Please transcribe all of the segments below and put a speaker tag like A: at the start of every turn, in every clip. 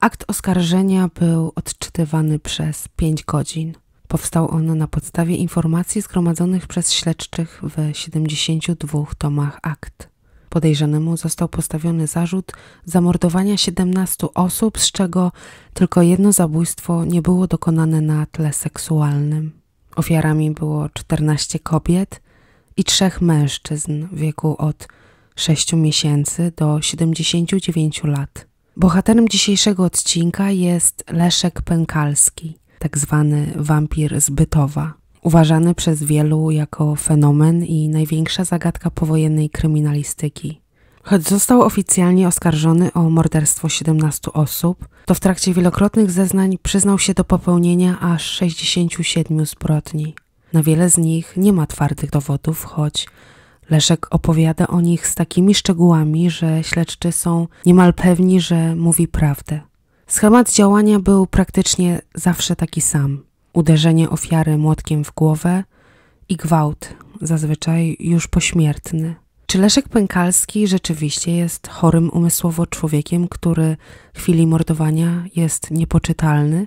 A: Akt oskarżenia był odczytywany przez pięć godzin. Powstał on na podstawie informacji zgromadzonych przez śledczych w 72 tomach akt. Podejrzanemu został postawiony zarzut zamordowania 17 osób, z czego tylko jedno zabójstwo nie było dokonane na tle seksualnym. Ofiarami było 14 kobiet i trzech mężczyzn w wieku od 6 miesięcy do 79 lat. Bohaterem dzisiejszego odcinka jest Leszek Pękalski, tak zwany wampir z Bytowa, uważany przez wielu jako fenomen i największa zagadka powojennej kryminalistyki. Choć został oficjalnie oskarżony o morderstwo 17 osób, to w trakcie wielokrotnych zeznań przyznał się do popełnienia aż 67 zbrodni. Na wiele z nich nie ma twardych dowodów, choć Leszek opowiada o nich z takimi szczegółami, że śledczy są niemal pewni, że mówi prawdę. Schemat działania był praktycznie zawsze taki sam: uderzenie ofiary młotkiem w głowę i gwałt, zazwyczaj już pośmiertny. Czy Leszek Pękalski rzeczywiście jest chorym umysłowo człowiekiem, który w chwili mordowania jest niepoczytalny?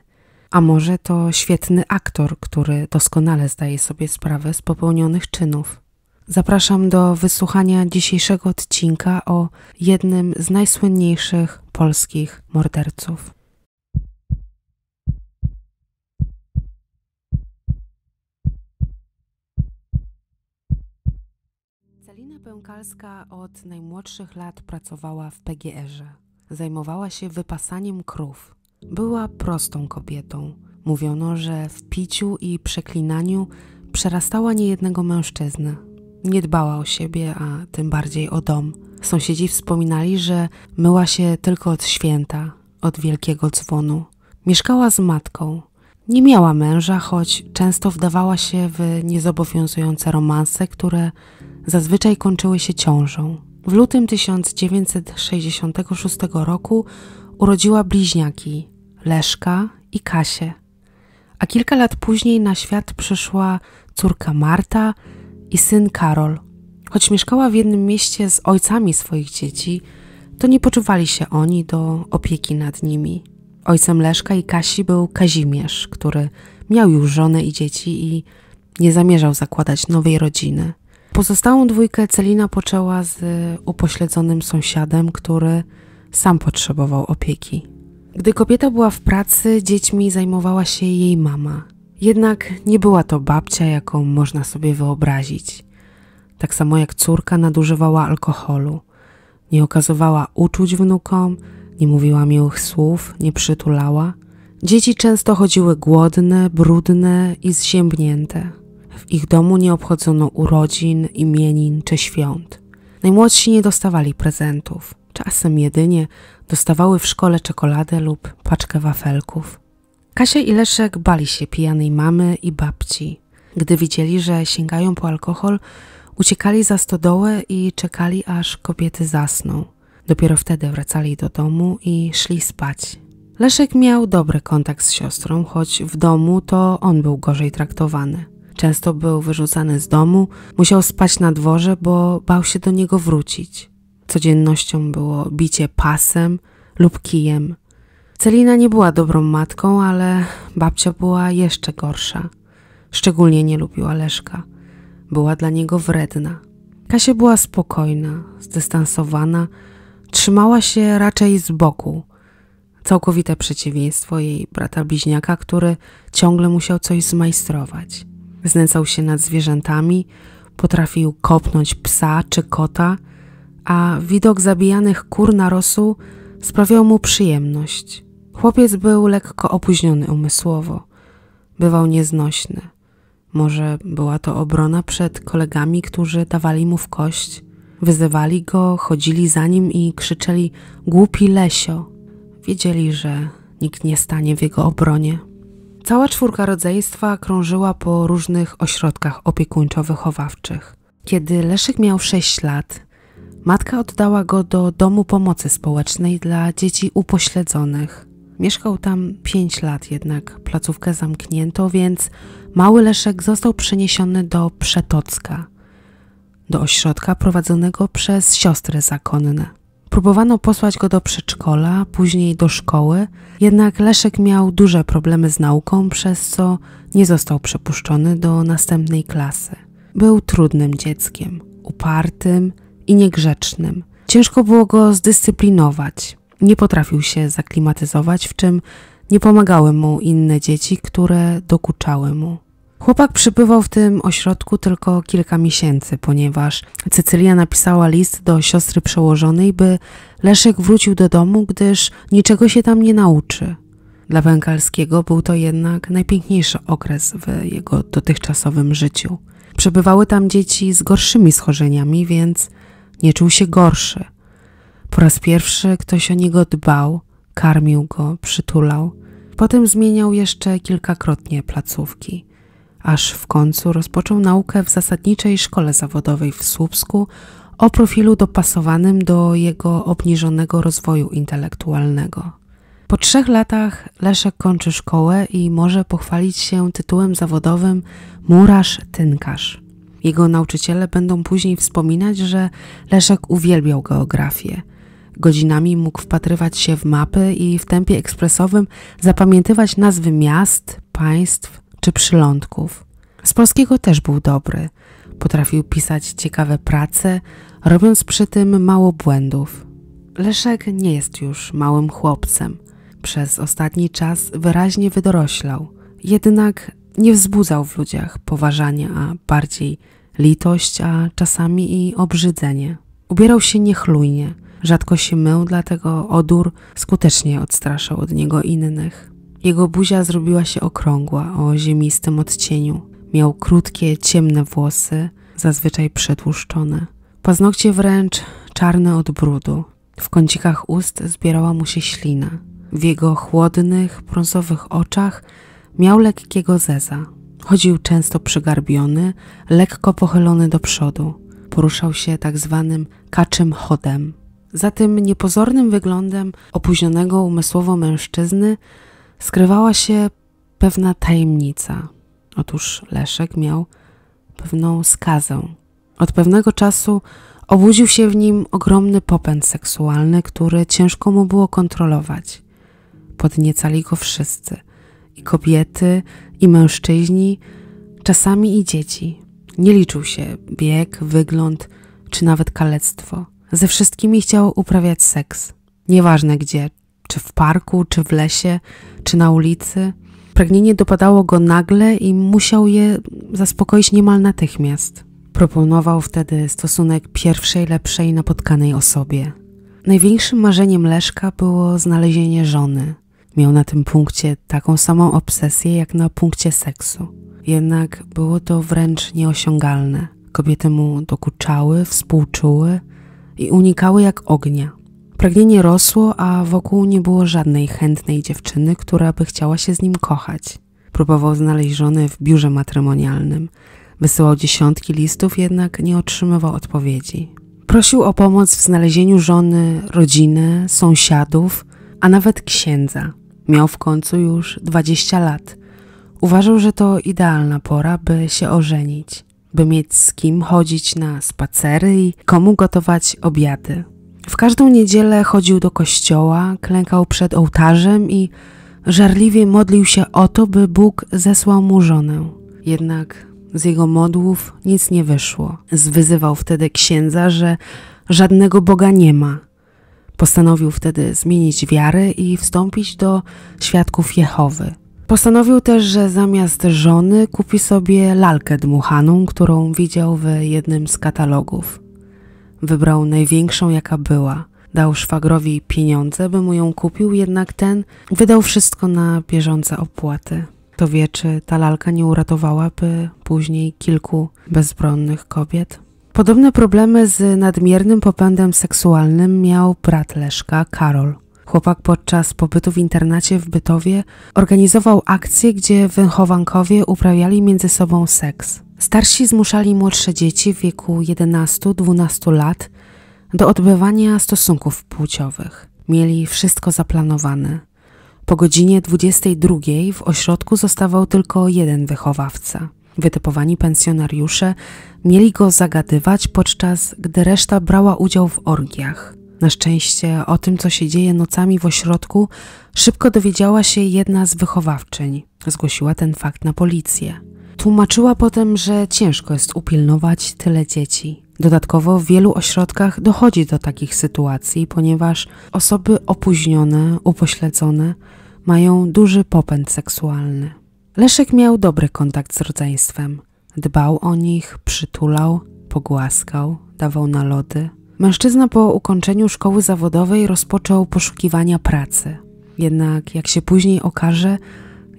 A: A może to świetny aktor, który doskonale zdaje sobie sprawę z popełnionych czynów? Zapraszam do wysłuchania dzisiejszego odcinka o jednym z najsłynniejszych polskich morderców. Celina Pękalska od najmłodszych lat pracowała w PGR-ze. Zajmowała się wypasaniem krów. Była prostą kobietą. Mówiono, że w piciu i przeklinaniu przerastała niejednego mężczyznę. Nie dbała o siebie, a tym bardziej o dom. Sąsiedzi wspominali, że myła się tylko od święta, od wielkiego dzwonu. Mieszkała z matką. Nie miała męża, choć często wdawała się w niezobowiązujące romanse, które zazwyczaj kończyły się ciążą. W lutym 1966 roku urodziła bliźniaki Leszka i Kasię. A kilka lat później na świat przyszła córka Marta i syn Karol, choć mieszkała w jednym mieście z ojcami swoich dzieci, to nie poczuwali się oni do opieki nad nimi. Ojcem Leszka i Kasi był Kazimierz, który miał już żonę i dzieci i nie zamierzał zakładać nowej rodziny. Pozostałą dwójkę Celina poczęła z upośledzonym sąsiadem, który sam potrzebował opieki. Gdy kobieta była w pracy, dziećmi zajmowała się jej mama, jednak nie była to babcia, jaką można sobie wyobrazić. Tak samo jak córka nadużywała alkoholu. Nie okazywała uczuć wnukom, nie mówiła miłych słów, nie przytulała. Dzieci często chodziły głodne, brudne i zziębnięte. W ich domu nie obchodzono urodzin, imienin czy świąt. Najmłodsi nie dostawali prezentów. Czasem jedynie dostawały w szkole czekoladę lub paczkę wafelków. Kasia i Leszek bali się pijanej mamy i babci. Gdy widzieli, że sięgają po alkohol, uciekali za stodołę i czekali, aż kobiety zasną. Dopiero wtedy wracali do domu i szli spać. Leszek miał dobry kontakt z siostrą, choć w domu to on był gorzej traktowany. Często był wyrzucany z domu, musiał spać na dworze, bo bał się do niego wrócić. Codziennością było bicie pasem lub kijem. Celina nie była dobrą matką, ale babcia była jeszcze gorsza. Szczególnie nie lubiła Leszka. Była dla niego wredna. Kasia była spokojna, zdystansowana, trzymała się raczej z boku. Całkowite przeciwieństwo jej brata bliźniaka, który ciągle musiał coś zmajstrować. Znęcał się nad zwierzętami, potrafił kopnąć psa czy kota, a widok zabijanych kur na rosu sprawiał mu przyjemność. Chłopiec był lekko opóźniony umysłowo, bywał nieznośny. Może była to obrona przed kolegami, którzy dawali mu w kość, wyzywali go, chodzili za nim i krzyczeli: Głupi Lesio! Wiedzieli, że nikt nie stanie w jego obronie. Cała czwórka rodzeństwa krążyła po różnych ośrodkach opiekuńczo-wychowawczych. Kiedy Leszek miał 6 lat, matka oddała go do domu pomocy społecznej dla dzieci upośledzonych. Mieszkał tam 5 lat, jednak placówkę zamknięto, więc mały Leszek został przeniesiony do Przetocka, do ośrodka prowadzonego przez siostry zakonne. Próbowano posłać go do przedszkola, później do szkoły, jednak Leszek miał duże problemy z nauką, przez co nie został przepuszczony do następnej klasy. Był trudnym dzieckiem, upartym i niegrzecznym. Ciężko było go zdyscyplinować nie potrafił się zaklimatyzować, w czym nie pomagały mu inne dzieci, które dokuczały mu. Chłopak przybywał w tym ośrodku tylko kilka miesięcy, ponieważ Cecylia napisała list do siostry przełożonej, by Leszek wrócił do domu, gdyż niczego się tam nie nauczy. Dla Węgalskiego był to jednak najpiękniejszy okres w jego dotychczasowym życiu. Przebywały tam dzieci z gorszymi schorzeniami, więc nie czuł się gorszy – po raz pierwszy ktoś o niego dbał, karmił go, przytulał. Potem zmieniał jeszcze kilkakrotnie placówki, aż w końcu rozpoczął naukę w zasadniczej szkole zawodowej w Słupsku o profilu dopasowanym do jego obniżonego rozwoju intelektualnego. Po trzech latach Leszek kończy szkołę i może pochwalić się tytułem zawodowym murarz-tynkarz. Jego nauczyciele będą później wspominać, że Leszek uwielbiał geografię – Godzinami mógł wpatrywać się w mapy i w tempie ekspresowym zapamiętywać nazwy miast, państw czy przylądków. Z polskiego też był dobry. Potrafił pisać ciekawe prace, robiąc przy tym mało błędów. Leszek nie jest już małym chłopcem. Przez ostatni czas wyraźnie wydoroślał. Jednak nie wzbudzał w ludziach poważania, a bardziej litość, a czasami i obrzydzenie. Ubierał się niechlujnie, Rzadko się mył, dlatego odór skutecznie odstraszał od niego innych. Jego buzia zrobiła się okrągła, o ziemistym odcieniu. Miał krótkie, ciemne włosy, zazwyczaj przetłuszczone. Paznokcie wręcz czarne od brudu. W kącikach ust zbierała mu się ślina. W jego chłodnych, brązowych oczach miał lekkiego zeza. Chodził często przygarbiony, lekko pochylony do przodu. Poruszał się tak zwanym kaczym chodem. Za tym niepozornym wyglądem opóźnionego umysłowo mężczyzny skrywała się pewna tajemnica. Otóż Leszek miał pewną skazę. Od pewnego czasu obudził się w nim ogromny popęd seksualny, który ciężko mu było kontrolować. Podniecali go wszyscy i kobiety, i mężczyźni, czasami i dzieci. Nie liczył się bieg, wygląd czy nawet kalectwo. Ze wszystkimi chciał uprawiać seks. Nieważne gdzie, czy w parku, czy w lesie, czy na ulicy. Pragnienie dopadało go nagle i musiał je zaspokoić niemal natychmiast. Proponował wtedy stosunek pierwszej, lepszej napotkanej osobie. Największym marzeniem Leszka było znalezienie żony. Miał na tym punkcie taką samą obsesję jak na punkcie seksu. Jednak było to wręcz nieosiągalne. Kobiety mu dokuczały, współczuły, i unikały jak ognia. Pragnienie rosło, a wokół nie było żadnej chętnej dziewczyny, która by chciała się z nim kochać. Próbował znaleźć żonę w biurze matrymonialnym. Wysyłał dziesiątki listów, jednak nie otrzymywał odpowiedzi. Prosił o pomoc w znalezieniu żony, rodziny, sąsiadów, a nawet księdza. Miał w końcu już 20 lat. Uważał, że to idealna pora, by się ożenić by mieć z kim chodzić na spacery i komu gotować obiady. W każdą niedzielę chodził do kościoła, klękał przed ołtarzem i żarliwie modlił się o to, by Bóg zesłał mu żonę. Jednak z jego modłów nic nie wyszło. Zwyzywał wtedy księdza, że żadnego Boga nie ma. Postanowił wtedy zmienić wiarę i wstąpić do świadków Jehowy. Postanowił też, że zamiast żony kupi sobie lalkę dmuchaną, którą widział w jednym z katalogów. Wybrał największą, jaka była. Dał szwagrowi pieniądze, by mu ją kupił, jednak ten wydał wszystko na bieżące opłaty. To wie, czy ta lalka nie uratowałaby później kilku bezbronnych kobiet? Podobne problemy z nadmiernym popędem seksualnym miał brat Leszka, Karol. Chłopak podczas pobytu w internacie w Bytowie organizował akcje, gdzie wychowankowie uprawiali między sobą seks. Starsi zmuszali młodsze dzieci w wieku 11-12 lat do odbywania stosunków płciowych. Mieli wszystko zaplanowane. Po godzinie 22 w ośrodku zostawał tylko jeden wychowawca. Wytypowani pensjonariusze mieli go zagadywać, podczas gdy reszta brała udział w orgiach. Na szczęście o tym, co się dzieje nocami w ośrodku, szybko dowiedziała się jedna z wychowawczyń. Zgłosiła ten fakt na policję. Tłumaczyła potem, że ciężko jest upilnować tyle dzieci. Dodatkowo w wielu ośrodkach dochodzi do takich sytuacji, ponieważ osoby opóźnione, upośledzone mają duży popęd seksualny. Leszek miał dobry kontakt z rodzeństwem. Dbał o nich, przytulał, pogłaskał, dawał nalody. Mężczyzna po ukończeniu szkoły zawodowej rozpoczął poszukiwania pracy. Jednak, jak się później okaże,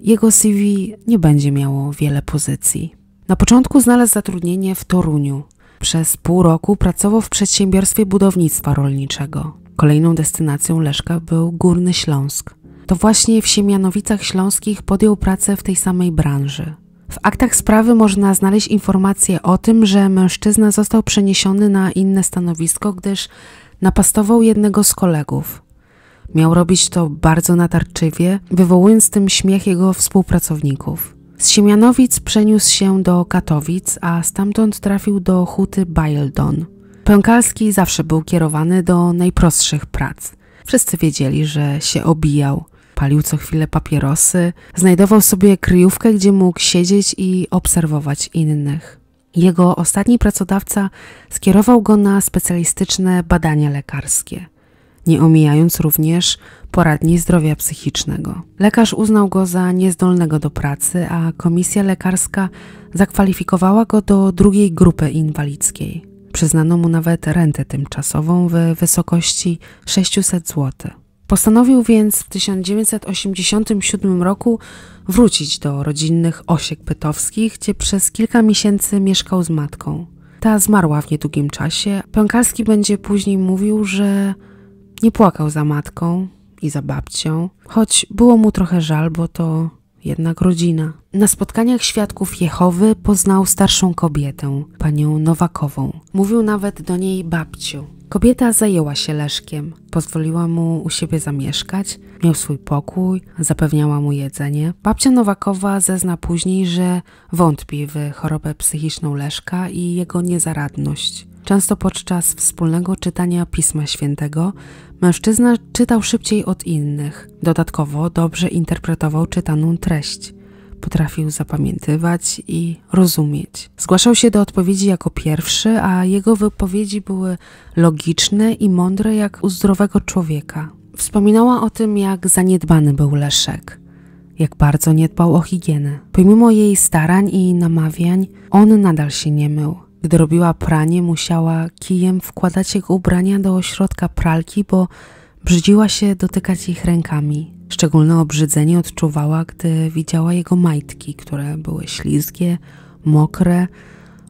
A: jego CV nie będzie miało wiele pozycji. Na początku znalazł zatrudnienie w Toruniu. Przez pół roku pracował w przedsiębiorstwie budownictwa rolniczego. Kolejną destynacją Leszka był Górny Śląsk. To właśnie w Siemianowicach Śląskich podjął pracę w tej samej branży. W aktach sprawy można znaleźć informacje o tym, że mężczyzna został przeniesiony na inne stanowisko, gdyż napastował jednego z kolegów. Miał robić to bardzo natarczywie, wywołując tym śmiech jego współpracowników. Z Siemianowic przeniósł się do Katowic, a stamtąd trafił do huty Bajldon. Pękalski zawsze był kierowany do najprostszych prac. Wszyscy wiedzieli, że się obijał palił co chwilę papierosy, znajdował sobie kryjówkę, gdzie mógł siedzieć i obserwować innych. Jego ostatni pracodawca skierował go na specjalistyczne badania lekarskie, nie omijając również poradni zdrowia psychicznego. Lekarz uznał go za niezdolnego do pracy, a komisja lekarska zakwalifikowała go do drugiej grupy inwalidzkiej. Przyznano mu nawet rentę tymczasową w wysokości 600 złotych. Postanowił więc w 1987 roku wrócić do rodzinnych Osiek Pytowskich, gdzie przez kilka miesięcy mieszkał z matką. Ta zmarła w niedługim czasie. Pękalski będzie później mówił, że nie płakał za matką i za babcią, choć było mu trochę żal, bo to jednak rodzina. Na spotkaniach świadków Jehowy poznał starszą kobietę, panią Nowakową. Mówił nawet do niej babciu. Kobieta zajęła się Leszkiem, pozwoliła mu u siebie zamieszkać, miał swój pokój, zapewniała mu jedzenie. Babcia Nowakowa zezna później, że wątpi w chorobę psychiczną Leszka i jego niezaradność. Często podczas wspólnego czytania Pisma Świętego mężczyzna czytał szybciej od innych. Dodatkowo dobrze interpretował czytaną treść potrafił zapamiętywać i rozumieć. Zgłaszał się do odpowiedzi jako pierwszy, a jego wypowiedzi były logiczne i mądre jak u zdrowego człowieka. Wspominała o tym, jak zaniedbany był Leszek, jak bardzo nie dbał o higienę. Pomimo jej starań i namawiań, on nadal się nie mył. Gdy robiła pranie, musiała kijem wkładać jego ubrania do ośrodka pralki, bo brzydziła się dotykać ich rękami. Szczególne obrzydzenie odczuwała, gdy widziała jego majtki, które były ślizgie, mokre,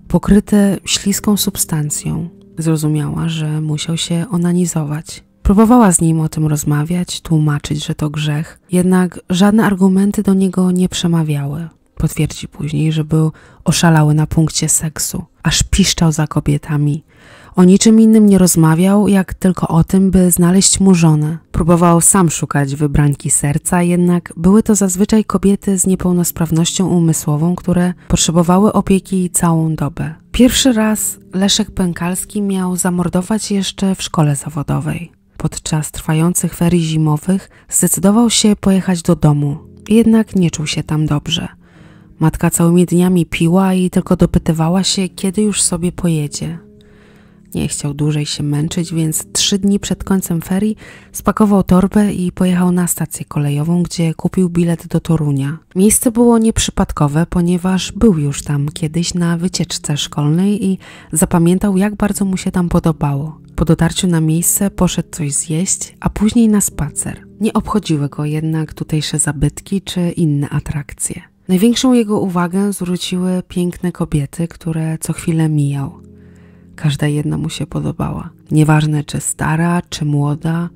A: pokryte śliską substancją. Zrozumiała, że musiał się onanizować. Próbowała z nim o tym rozmawiać, tłumaczyć, że to grzech, jednak żadne argumenty do niego nie przemawiały. Potwierdzi później, że był oszalały na punkcie seksu, aż piszczał za kobietami, o niczym innym nie rozmawiał, jak tylko o tym, by znaleźć mu żonę. Próbował sam szukać wybranki serca, jednak były to zazwyczaj kobiety z niepełnosprawnością umysłową, które potrzebowały opieki całą dobę. Pierwszy raz Leszek Pękalski miał zamordować jeszcze w szkole zawodowej. Podczas trwających ferii zimowych zdecydował się pojechać do domu, jednak nie czuł się tam dobrze. Matka całymi dniami piła i tylko dopytywała się, kiedy już sobie pojedzie. Nie chciał dłużej się męczyć, więc trzy dni przed końcem ferii spakował torbę i pojechał na stację kolejową, gdzie kupił bilet do Torunia. Miejsce było nieprzypadkowe, ponieważ był już tam kiedyś na wycieczce szkolnej i zapamiętał, jak bardzo mu się tam podobało. Po dotarciu na miejsce poszedł coś zjeść, a później na spacer. Nie obchodziły go jednak tutejsze zabytki czy inne atrakcje. Największą jego uwagę zwróciły piękne kobiety, które co chwilę mijał. Każda jedna mu się podobała. Nieważne czy stara, czy młoda,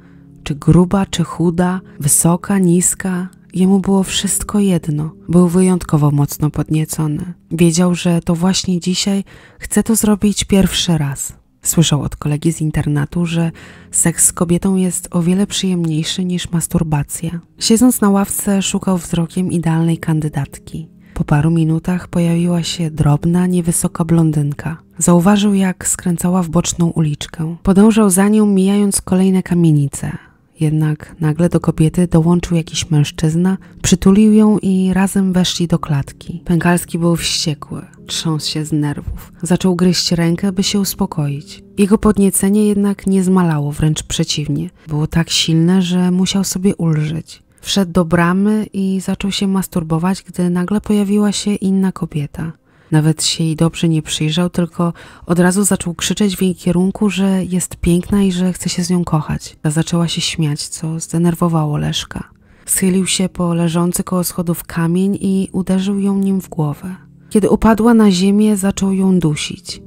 A: czy gruba, czy chuda, wysoka, niska, jemu było wszystko jedno. Był wyjątkowo mocno podniecony. Wiedział, że to właśnie dzisiaj chce to zrobić pierwszy raz. Słyszał od kolegi z internatu, że seks z kobietą jest o wiele przyjemniejszy niż masturbacja. Siedząc na ławce, szukał wzrokiem idealnej kandydatki. Po paru minutach pojawiła się drobna, niewysoka blondynka. Zauważył, jak skręcała w boczną uliczkę. Podążał za nią, mijając kolejne kamienice. Jednak nagle do kobiety dołączył jakiś mężczyzna, przytulił ją i razem weszli do klatki. Pękalski był wściekły, trząsł się z nerwów. Zaczął gryźć rękę, by się uspokoić. Jego podniecenie jednak nie zmalało, wręcz przeciwnie. Było tak silne, że musiał sobie ulżyć. Wszedł do bramy i zaczął się masturbować, gdy nagle pojawiła się inna kobieta. Nawet się jej dobrze nie przyjrzał, tylko od razu zaczął krzyczeć w jej kierunku, że jest piękna i że chce się z nią kochać. Ta zaczęła się śmiać, co zdenerwowało Leszka. Schylił się po leżący koło schodów kamień i uderzył ją nim w głowę. Kiedy upadła na ziemię, zaczął ją dusić.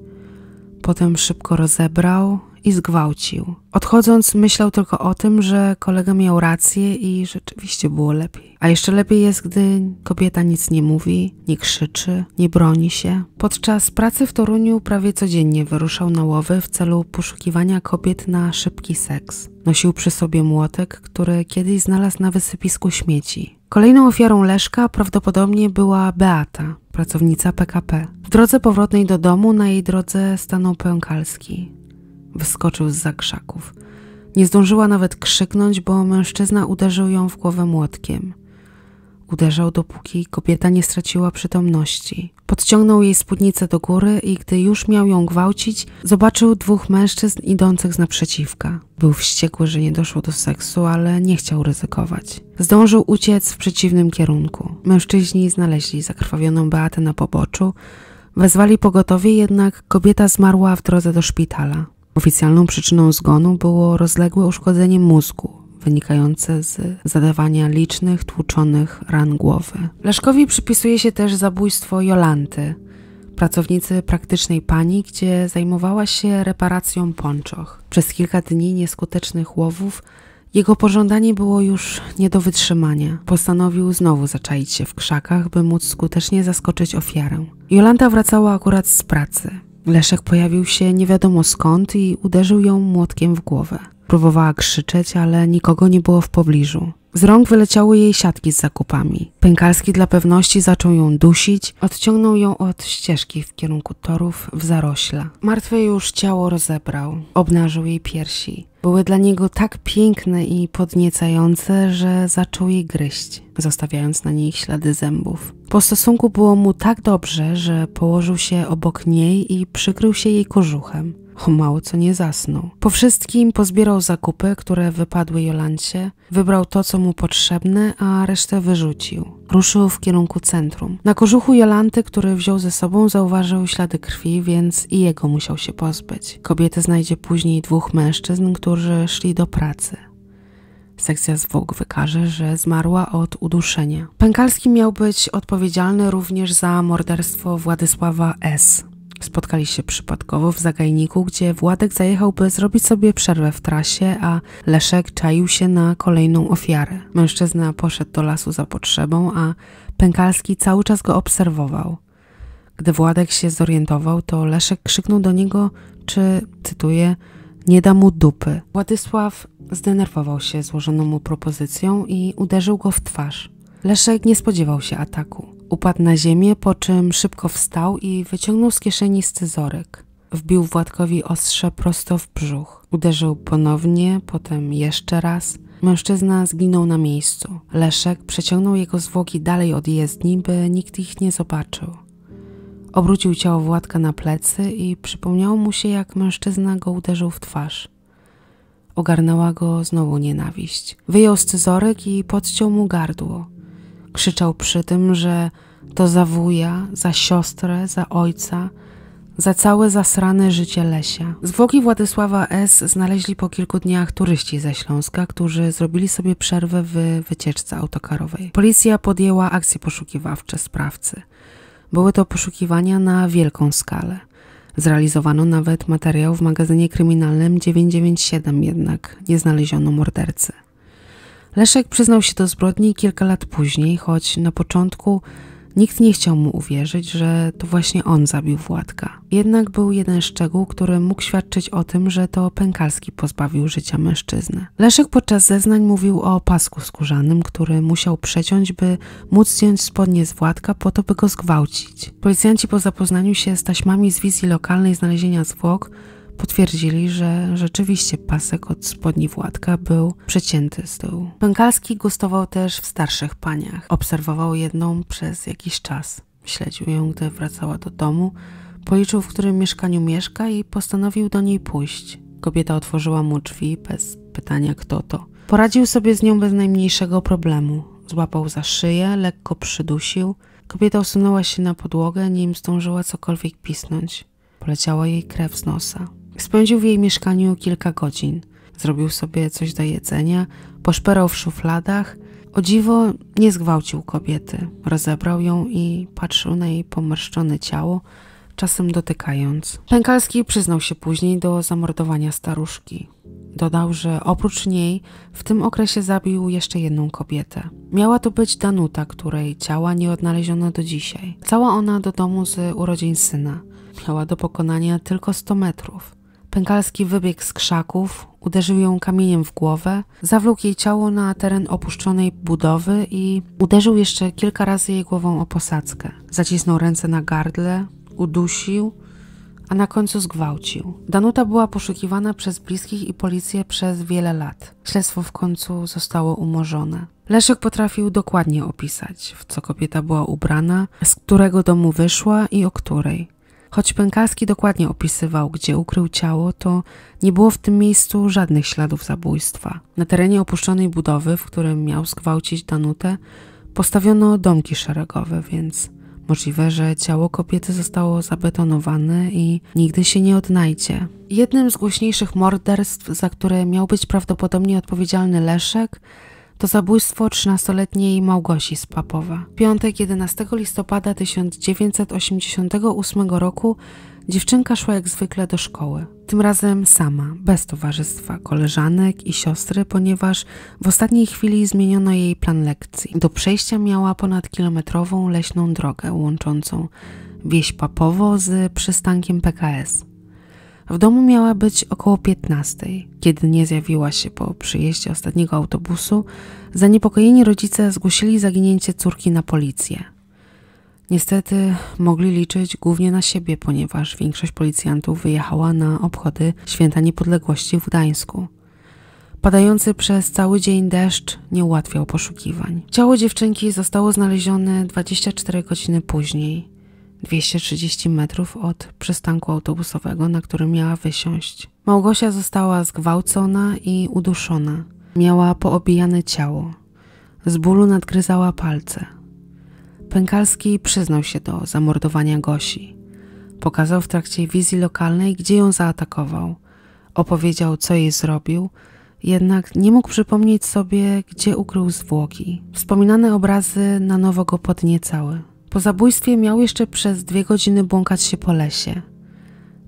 A: Potem szybko rozebrał, i zgwałcił. Odchodząc, myślał tylko o tym, że kolega miał rację i rzeczywiście było lepiej. A jeszcze lepiej jest, gdy kobieta nic nie mówi, nie krzyczy, nie broni się. Podczas pracy w Toruniu prawie codziennie wyruszał na łowy w celu poszukiwania kobiet na szybki seks. Nosił przy sobie młotek, który kiedyś znalazł na wysypisku śmieci. Kolejną ofiarą Leszka prawdopodobnie była Beata, pracownica PKP. W drodze powrotnej do domu na jej drodze stanął pękalski wyskoczył z za krzaków. Nie zdążyła nawet krzyknąć, bo mężczyzna uderzył ją w głowę młotkiem. Uderzał, dopóki kobieta nie straciła przytomności. Podciągnął jej spódnicę do góry i gdy już miał ją gwałcić, zobaczył dwóch mężczyzn idących z naprzeciwka. Był wściekły, że nie doszło do seksu, ale nie chciał ryzykować. Zdążył uciec w przeciwnym kierunku. Mężczyźni znaleźli zakrwawioną Beatę na poboczu. Wezwali pogotowie, jednak kobieta zmarła w drodze do szpitala. Oficjalną przyczyną zgonu było rozległe uszkodzenie mózgu wynikające z zadawania licznych tłuczonych ran głowy. Leszkowi przypisuje się też zabójstwo Jolanty, pracownicy praktycznej pani, gdzie zajmowała się reparacją ponczoch. Przez kilka dni nieskutecznych łowów jego pożądanie było już nie do wytrzymania. Postanowił znowu zaczaić się w krzakach, by móc skutecznie zaskoczyć ofiarę. Jolanta wracała akurat z pracy. Leszek pojawił się nie wiadomo skąd i uderzył ją młotkiem w głowę. Próbowała krzyczeć, ale nikogo nie było w pobliżu. Z rąk wyleciały jej siatki z zakupami. Pękalski dla pewności zaczął ją dusić, odciągnął ją od ścieżki w kierunku torów w zarośla. Martwe już ciało rozebrał, obnażył jej piersi. Były dla niego tak piękne i podniecające, że zaczął je gryźć, zostawiając na nich ślady zębów. Po stosunku było mu tak dobrze, że położył się obok niej i przykrył się jej kożuchem mało co nie zasnął. Po wszystkim pozbierał zakupy, które wypadły Jolancie, wybrał to, co mu potrzebne, a resztę wyrzucił. Ruszył w kierunku centrum. Na kożuchu Jolanty, który wziął ze sobą, zauważył ślady krwi, więc i jego musiał się pozbyć. Kobietę znajdzie później dwóch mężczyzn, którzy szli do pracy. Sekcja zwłok wykaże, że zmarła od uduszenia. Pękalski miał być odpowiedzialny również za morderstwo Władysława S. Spotkali się przypadkowo w zagajniku, gdzie Władek zajechał, by zrobić sobie przerwę w trasie, a Leszek czaił się na kolejną ofiarę. Mężczyzna poszedł do lasu za potrzebą, a Pękalski cały czas go obserwował. Gdy Władek się zorientował, to Leszek krzyknął do niego, czy, cytuję, nie da mu dupy. Władysław zdenerwował się złożoną mu propozycją i uderzył go w twarz. Leszek nie spodziewał się ataku. Upadł na ziemię, po czym szybko wstał i wyciągnął z kieszeni scyzoryk. Wbił Władkowi ostrze prosto w brzuch. Uderzył ponownie, potem jeszcze raz. Mężczyzna zginął na miejscu. Leszek przeciągnął jego zwłoki dalej od jezdni, by nikt ich nie zobaczył. Obrócił ciało Władka na plecy i przypomniało mu się, jak mężczyzna go uderzył w twarz. Ogarnęła go znowu nienawiść. Wyjął scyzoryk i podciął mu gardło. Krzyczał przy tym, że to za wuja, za siostrę, za ojca, za całe zasrane życie Lesia. Zwłoki Władysława S. znaleźli po kilku dniach turyści ze Śląska, którzy zrobili sobie przerwę w wycieczce autokarowej. Policja podjęła akcje poszukiwawcze sprawcy. Były to poszukiwania na wielką skalę. Zrealizowano nawet materiał w magazynie kryminalnym 997, jednak nie znaleziono mordercy. Leszek przyznał się do zbrodni kilka lat później, choć na początku nikt nie chciał mu uwierzyć, że to właśnie on zabił Władka. Jednak był jeden szczegół, który mógł świadczyć o tym, że to Pękalski pozbawił życia mężczyznę. Leszek podczas zeznań mówił o pasku skórzanym, który musiał przeciąć, by móc zdjąć spodnie z Władka po to, by go zgwałcić. Policjanci po zapoznaniu się z taśmami z wizji lokalnej znalezienia zwłok potwierdzili, że rzeczywiście pasek od spodni Władka był przecięty z tyłu. Pękalski gustował też w starszych paniach. Obserwował jedną przez jakiś czas. Śledził ją, gdy wracała do domu, policzył, w którym mieszkaniu mieszka i postanowił do niej pójść. Kobieta otworzyła mu drzwi bez pytania kto to. Poradził sobie z nią bez najmniejszego problemu. Złapał za szyję, lekko przydusił. Kobieta usunęła się na podłogę, nim zdążyła cokolwiek pisnąć. Poleciała jej krew z nosa. Spędził w jej mieszkaniu kilka godzin. Zrobił sobie coś do jedzenia, poszperał w szufladach. O dziwo nie zgwałcił kobiety. Rozebrał ją i patrzył na jej pomarszczone ciało, czasem dotykając. Pękalski przyznał się później do zamordowania staruszki. Dodał, że oprócz niej w tym okresie zabił jeszcze jedną kobietę. Miała to być Danuta, której ciała nie odnaleziono do dzisiaj. Cała ona do domu z urodzin syna. Miała do pokonania tylko 100 metrów. Pękalski wybiegł z krzaków, uderzył ją kamieniem w głowę, zawlókł jej ciało na teren opuszczonej budowy i uderzył jeszcze kilka razy jej głową o posadzkę. Zacisnął ręce na gardle, udusił, a na końcu zgwałcił. Danuta była poszukiwana przez bliskich i policję przez wiele lat. Śledztwo w końcu zostało umorzone. Leszek potrafił dokładnie opisać, w co kobieta była ubrana, z którego domu wyszła i o której. Choć Pękalski dokładnie opisywał, gdzie ukrył ciało, to nie było w tym miejscu żadnych śladów zabójstwa. Na terenie opuszczonej budowy, w którym miał zgwałcić Danutę, postawiono domki szeregowe, więc Możliwe, że ciało kobiety zostało zabetonowane i nigdy się nie odnajdzie. Jednym z głośniejszych morderstw, za które miał być prawdopodobnie odpowiedzialny Leszek, to zabójstwo 13-letniej Małgosi z Papowa. W piątek 11 listopada 1988 roku dziewczynka szła jak zwykle do szkoły. Tym razem sama, bez towarzystwa, koleżanek i siostry, ponieważ w ostatniej chwili zmieniono jej plan lekcji. Do przejścia miała ponad kilometrową leśną drogę łączącą wieś Papowo z przystankiem PKS. W domu miała być około 15, kiedy nie zjawiła się po przyjeździe ostatniego autobusu. Zaniepokojeni rodzice zgłosili zaginięcie córki na policję. Niestety mogli liczyć głównie na siebie, ponieważ większość policjantów wyjechała na obchody święta niepodległości w Gdańsku. Padający przez cały dzień deszcz nie ułatwiał poszukiwań. Ciało dziewczynki zostało znalezione 24 godziny później. 230 metrów od przystanku autobusowego, na którym miała wysiąść. Małgosia została zgwałcona i uduszona. Miała poobijane ciało. Z bólu nadgryzała palce. Pękalski przyznał się do zamordowania Gosi. Pokazał w trakcie wizji lokalnej, gdzie ją zaatakował. Opowiedział, co jej zrobił, jednak nie mógł przypomnieć sobie, gdzie ukrył zwłoki. Wspominane obrazy na nowo go podniecały. Po zabójstwie miał jeszcze przez dwie godziny błąkać się po lesie.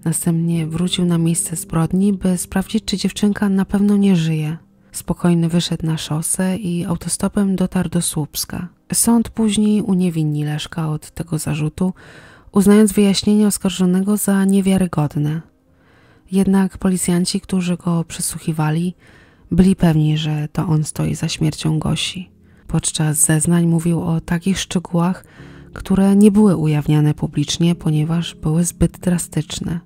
A: Następnie wrócił na miejsce zbrodni, by sprawdzić, czy dziewczynka na pewno nie żyje. Spokojny wyszedł na szosę i autostopem dotarł do Słupska. Sąd później uniewinni Leszka od tego zarzutu, uznając wyjaśnienie oskarżonego za niewiarygodne. Jednak policjanci, którzy go przesłuchiwali, byli pewni, że to on stoi za śmiercią Gosi. Podczas zeznań mówił o takich szczegółach, które nie były ujawniane publicznie, ponieważ były zbyt drastyczne.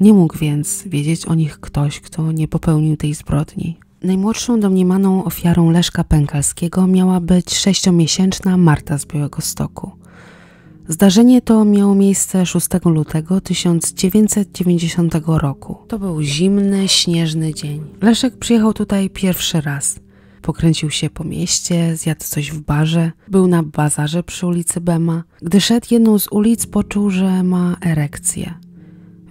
A: Nie mógł więc wiedzieć o nich ktoś, kto nie popełnił tej zbrodni. Najmłodszą domniemaną ofiarą Leszka Pękalskiego miała być sześciomiesięczna Marta z Białego Stoku. Zdarzenie to miało miejsce 6 lutego 1990 roku. To był zimny, śnieżny dzień. Leszek przyjechał tutaj pierwszy raz. Pokręcił się po mieście, zjadł coś w barze, był na bazarze przy ulicy Bema. Gdy szedł jedną z ulic, poczuł, że ma erekcję.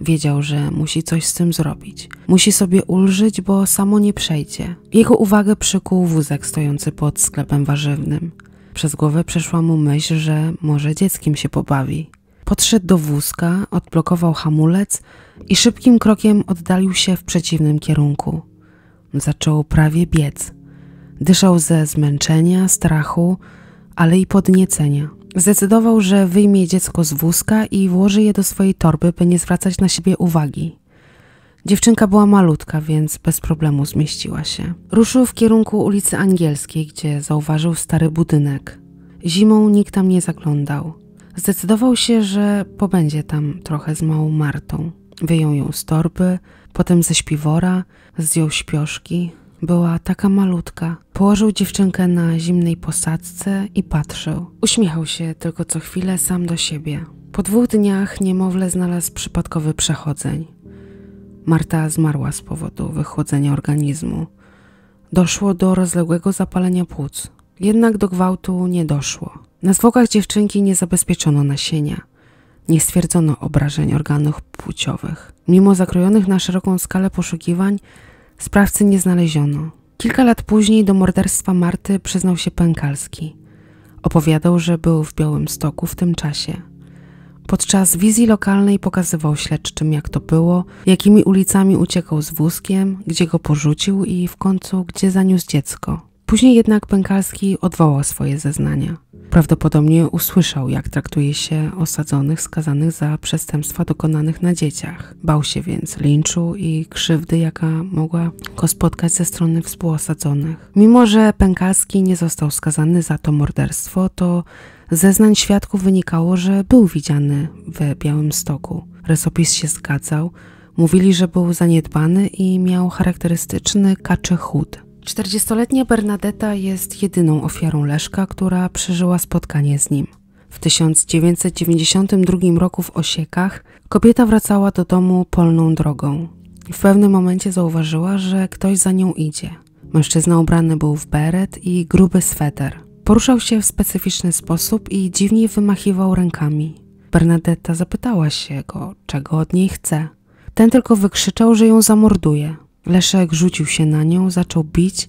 A: Wiedział, że musi coś z tym zrobić. Musi sobie ulżyć, bo samo nie przejdzie. Jego uwagę przykuł wózek stojący pod sklepem warzywnym. Przez głowę przeszła mu myśl, że może dzieckiem się pobawi. Podszedł do wózka, odblokował hamulec i szybkim krokiem oddalił się w przeciwnym kierunku. Zaczął prawie biec. Dyszał ze zmęczenia, strachu, ale i podniecenia. Zdecydował, że wyjmie dziecko z wózka i włoży je do swojej torby, by nie zwracać na siebie uwagi. Dziewczynka była malutka, więc bez problemu zmieściła się. Ruszył w kierunku ulicy Angielskiej, gdzie zauważył stary budynek. Zimą nikt tam nie zaglądał. Zdecydował się, że pobędzie tam trochę z małą Martą. Wyjął ją z torby, potem ze śpiwora, zdjął śpioszki, była taka malutka. Położył dziewczynkę na zimnej posadzce i patrzył. Uśmiechał się tylko co chwilę sam do siebie. Po dwóch dniach niemowlę znalazł przypadkowy przechodzeń. Marta zmarła z powodu wychłodzenia organizmu. Doszło do rozległego zapalenia płuc. Jednak do gwałtu nie doszło. Na zwłokach dziewczynki nie zabezpieczono nasienia. Nie stwierdzono obrażeń organów płciowych. Mimo zakrojonych na szeroką skalę poszukiwań, Sprawcy nie znaleziono. Kilka lat później do morderstwa Marty przyznał się Pękalski. Opowiadał, że był w Białym Stoku w tym czasie. Podczas wizji lokalnej pokazywał śledczym, jak to było, jakimi ulicami uciekał z wózkiem, gdzie go porzucił i w końcu gdzie zaniósł dziecko. Później jednak Pękalski odwołał swoje zeznania. Prawdopodobnie usłyszał, jak traktuje się osadzonych skazanych za przestępstwa dokonanych na dzieciach. Bał się więc linczu i krzywdy, jaka mogła go spotkać ze strony współosadzonych. Mimo, że Pękalski nie został skazany za to morderstwo, to zeznań świadków wynikało, że był widziany w Białym Stoku. Rysopis się zgadzał, mówili, że był zaniedbany i miał charakterystyczny kaczy chód. 40-letnia Bernadetta jest jedyną ofiarą Leszka, która przeżyła spotkanie z nim. W 1992 roku w Osiekach kobieta wracała do domu polną drogą. W pewnym momencie zauważyła, że ktoś za nią idzie. Mężczyzna ubrany był w beret i gruby sweter. Poruszał się w specyficzny sposób i dziwnie wymachiwał rękami. Bernadetta zapytała się go, czego od niej chce. Ten tylko wykrzyczał, że ją zamorduje. Leszek rzucił się na nią, zaczął bić,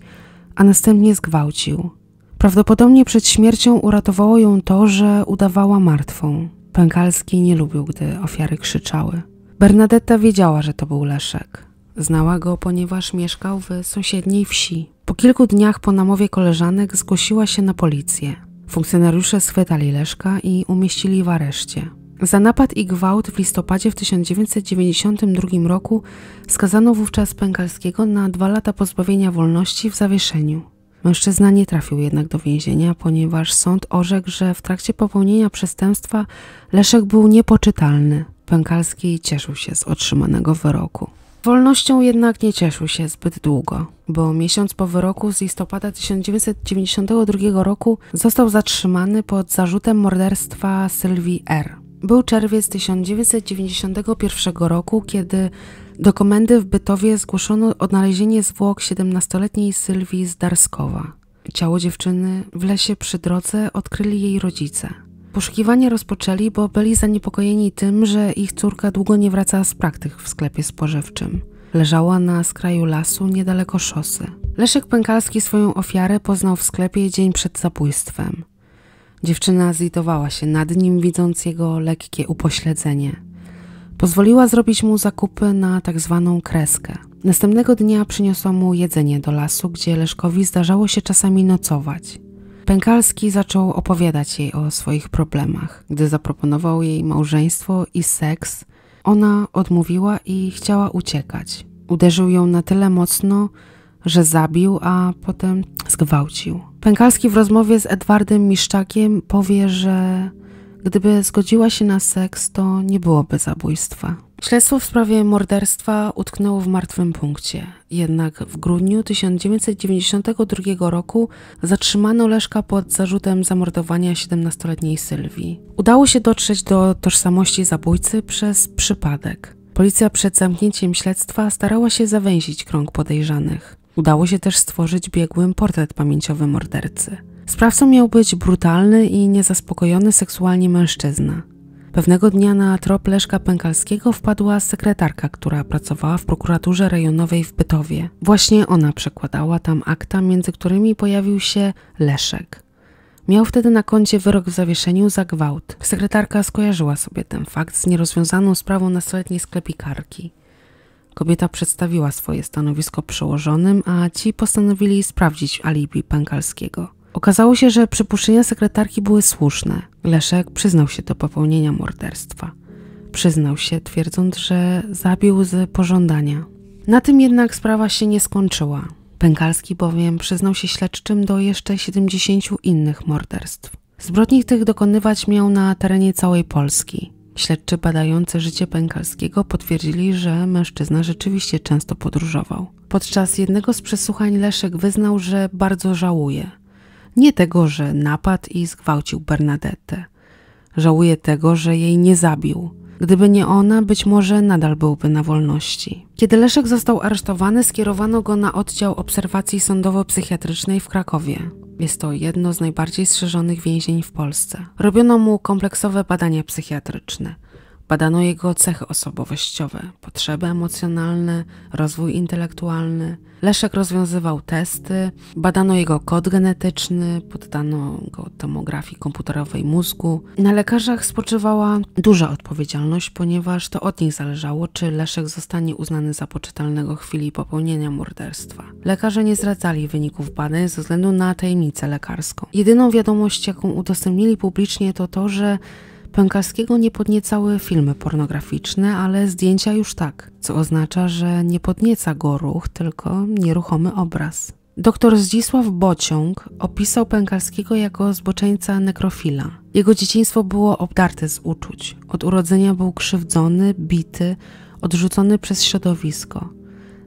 A: a następnie zgwałcił. Prawdopodobnie przed śmiercią uratowało ją to, że udawała martwą. Pękalski nie lubił, gdy ofiary krzyczały. Bernadetta wiedziała, że to był Leszek. Znała go, ponieważ mieszkał w sąsiedniej wsi. Po kilku dniach po namowie koleżanek zgłosiła się na policję. Funkcjonariusze schwytali Leszka i umieścili w areszcie. Za napad i gwałt w listopadzie w 1992 roku skazano wówczas Pękalskiego na dwa lata pozbawienia wolności w zawieszeniu. Mężczyzna nie trafił jednak do więzienia, ponieważ sąd orzekł, że w trakcie popełnienia przestępstwa Leszek był niepoczytalny. Pękalski cieszył się z otrzymanego wyroku. Wolnością jednak nie cieszył się zbyt długo, bo miesiąc po wyroku z listopada 1992 roku został zatrzymany pod zarzutem morderstwa Sylwii R. Był czerwiec 1991 roku, kiedy do komendy w Bytowie zgłoszono odnalezienie zwłok 17-letniej Sylwii Zdarskowa. Ciało dziewczyny w lesie przy drodze odkryli jej rodzice. Poszukiwania rozpoczęli, bo byli zaniepokojeni tym, że ich córka długo nie wraca z praktyk w sklepie spożywczym. Leżała na skraju lasu niedaleko szosy. Leszek Pękalski swoją ofiarę poznał w sklepie dzień przed zabójstwem. Dziewczyna zlitowała się nad nim, widząc jego lekkie upośledzenie. Pozwoliła zrobić mu zakupy na tak zwaną kreskę. Następnego dnia przyniosła mu jedzenie do lasu, gdzie Leszkowi zdarzało się czasami nocować. Pękalski zaczął opowiadać jej o swoich problemach. Gdy zaproponował jej małżeństwo i seks, ona odmówiła i chciała uciekać. Uderzył ją na tyle mocno, że zabił, a potem zgwałcił. Pękalski w rozmowie z Edwardem Miszczakiem powie, że gdyby zgodziła się na seks, to nie byłoby zabójstwa. Śledztwo w sprawie morderstwa utknęło w martwym punkcie. Jednak w grudniu 1992 roku zatrzymano Leszka pod zarzutem zamordowania 17-letniej Sylwii. Udało się dotrzeć do tożsamości zabójcy przez przypadek. Policja przed zamknięciem śledztwa starała się zawęzić krąg podejrzanych. Udało się też stworzyć biegłym portret pamięciowy mordercy. Sprawcą miał być brutalny i niezaspokojony seksualnie mężczyzna. Pewnego dnia na trop Leszka Pękalskiego wpadła sekretarka, która pracowała w prokuraturze rejonowej w Bytowie. Właśnie ona przekładała tam akta, między którymi pojawił się Leszek. Miał wtedy na koncie wyrok w zawieszeniu za gwałt. Sekretarka skojarzyła sobie ten fakt z nierozwiązaną sprawą nastoletniej sklepikarki. Kobieta przedstawiła swoje stanowisko przełożonym, a ci postanowili sprawdzić alibi Pękalskiego. Okazało się, że przypuszczenia sekretarki były słuszne. Leszek przyznał się do popełnienia morderstwa. Przyznał się, twierdząc, że zabił z pożądania. Na tym jednak sprawa się nie skończyła. Pękalski bowiem przyznał się śledczym do jeszcze 70 innych morderstw. Zbrodni tych dokonywać miał na terenie całej Polski. Śledczy badający życie Pękalskiego potwierdzili, że mężczyzna rzeczywiście często podróżował. Podczas jednego z przesłuchań Leszek wyznał, że bardzo żałuje. Nie tego, że napadł i zgwałcił Bernadette. Żałuje tego, że jej nie zabił Gdyby nie ona, być może nadal byłby na wolności. Kiedy Leszek został aresztowany, skierowano go na oddział obserwacji sądowo-psychiatrycznej w Krakowie. Jest to jedno z najbardziej strzeżonych więzień w Polsce. Robiono mu kompleksowe badania psychiatryczne. Badano jego cechy osobowościowe, potrzeby emocjonalne, rozwój intelektualny. Leszek rozwiązywał testy, badano jego kod genetyczny, poddano go tomografii komputerowej mózgu. Na lekarzach spoczywała duża odpowiedzialność, ponieważ to od nich zależało, czy Leszek zostanie uznany za poczytalnego chwili popełnienia morderstwa. Lekarze nie zdradzali wyników badań ze względu na tajemnicę lekarską. Jedyną wiadomość, jaką udostępnili publicznie, to to, że Pękarskiego nie podniecały filmy pornograficzne, ale zdjęcia już tak, co oznacza, że nie podnieca go ruch, tylko nieruchomy obraz. Doktor Zdzisław Bociąg opisał Pękalskiego jako zboczeńca nekrofila. Jego dzieciństwo było obdarte z uczuć. Od urodzenia był krzywdzony, bity, odrzucony przez środowisko.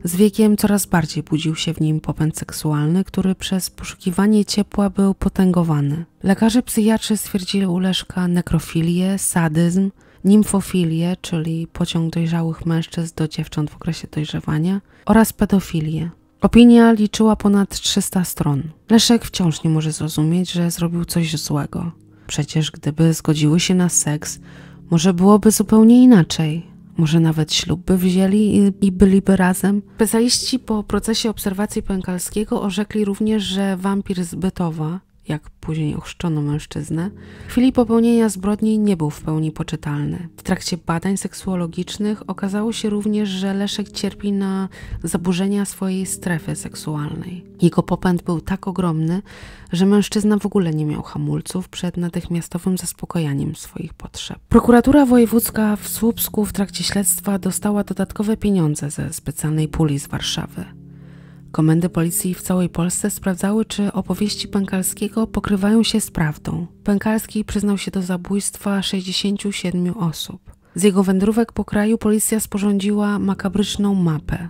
A: Z wiekiem coraz bardziej budził się w nim popęd seksualny, który przez poszukiwanie ciepła był potęgowany. Lekarze psychiatrzy stwierdzili u Leszka nekrofilię, sadyzm, nimfofilię, czyli pociąg dojrzałych mężczyzn do dziewcząt w okresie dojrzewania, oraz pedofilię. Opinia liczyła ponad 300 stron. Leszek wciąż nie może zrozumieć, że zrobił coś złego. Przecież gdyby zgodziły się na seks, może byłoby zupełnie inaczej. Może nawet ślub by wzięli i, i byliby razem? Specjaliści po procesie obserwacji Pękalskiego orzekli również, że wampir z Bytowa jak później ochrzczono mężczyznę, w chwili popełnienia zbrodni nie był w pełni poczytalny. W trakcie badań seksuologicznych okazało się również, że Leszek cierpi na zaburzenia swojej strefy seksualnej. Jego popęd był tak ogromny, że mężczyzna w ogóle nie miał hamulców przed natychmiastowym zaspokojaniem swoich potrzeb. Prokuratura wojewódzka w Słupsku w trakcie śledztwa dostała dodatkowe pieniądze ze specjalnej puli z Warszawy. Komendy policji w całej Polsce sprawdzały, czy opowieści Pękalskiego pokrywają się z prawdą. Pękalski przyznał się do zabójstwa 67 osób. Z jego wędrówek po kraju policja sporządziła makabryczną mapę.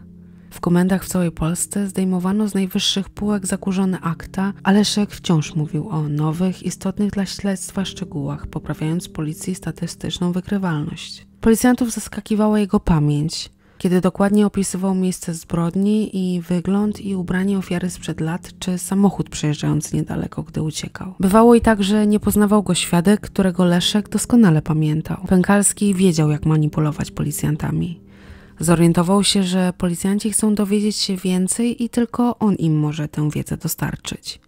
A: W komendach w całej Polsce zdejmowano z najwyższych półek zakurzone akta, ale Szek wciąż mówił o nowych, istotnych dla śledztwa szczegółach, poprawiając policji statystyczną wykrywalność. Policjantów zaskakiwała jego pamięć kiedy dokładnie opisywał miejsce zbrodni i wygląd i ubranie ofiary sprzed lat, czy samochód przejeżdżający niedaleko, gdy uciekał. Bywało i tak, że nie poznawał go świadek, którego Leszek doskonale pamiętał. Pękalski wiedział, jak manipulować policjantami. Zorientował się, że policjanci chcą dowiedzieć się więcej i tylko on im może tę wiedzę dostarczyć.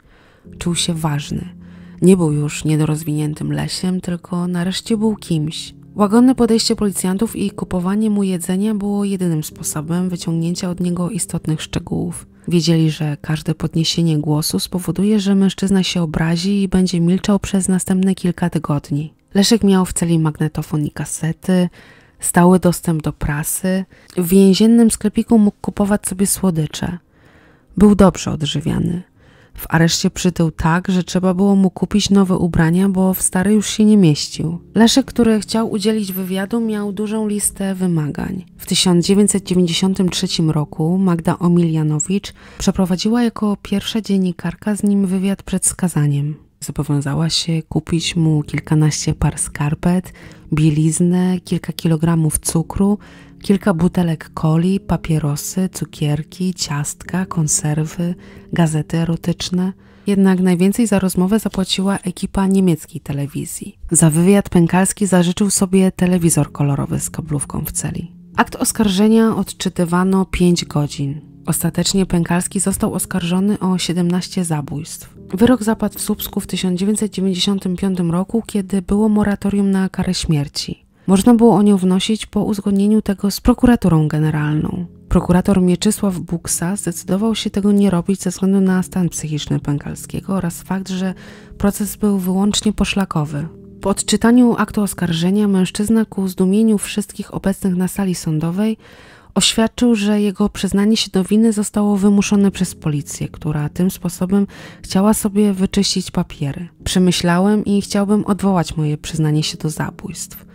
A: Czuł się ważny. Nie był już niedorozwiniętym lesiem, tylko nareszcie był kimś. Łagodne podejście policjantów i kupowanie mu jedzenia było jedynym sposobem wyciągnięcia od niego istotnych szczegółów. Wiedzieli, że każde podniesienie głosu spowoduje, że mężczyzna się obrazi i będzie milczał przez następne kilka tygodni. Leszek miał w celi magnetofon i kasety, stały dostęp do prasy. W więziennym sklepiku mógł kupować sobie słodycze. Był dobrze odżywiany. W areszcie przytył tak, że trzeba było mu kupić nowe ubrania, bo w stary już się nie mieścił. Leszek, który chciał udzielić wywiadu, miał dużą listę wymagań. W 1993 roku Magda Omilianowicz przeprowadziła jako pierwsza dziennikarka z nim wywiad przed skazaniem zobowiązała się kupić mu kilkanaście par skarpet, bieliznę, kilka kilogramów cukru, kilka butelek coli, papierosy, cukierki, ciastka, konserwy, gazety erotyczne. Jednak najwięcej za rozmowę zapłaciła ekipa niemieckiej telewizji. Za wywiad pękalski zażyczył sobie telewizor kolorowy z kablówką w celi. Akt oskarżenia odczytywano 5 godzin. Ostatecznie Pękalski został oskarżony o 17 zabójstw. Wyrok zapadł w Słupsku w 1995 roku, kiedy było moratorium na karę śmierci. Można było o nią wnosić po uzgodnieniu tego z prokuraturą generalną. Prokurator Mieczysław Buksa zdecydował się tego nie robić ze względu na stan psychiczny Pękalskiego oraz fakt, że proces był wyłącznie poszlakowy. Po odczytaniu aktu oskarżenia mężczyzna ku zdumieniu wszystkich obecnych na sali sądowej Oświadczył, że jego przyznanie się do winy zostało wymuszone przez policję, która tym sposobem chciała sobie wyczyścić papiery. Przemyślałem i chciałbym odwołać moje przyznanie się do zabójstw.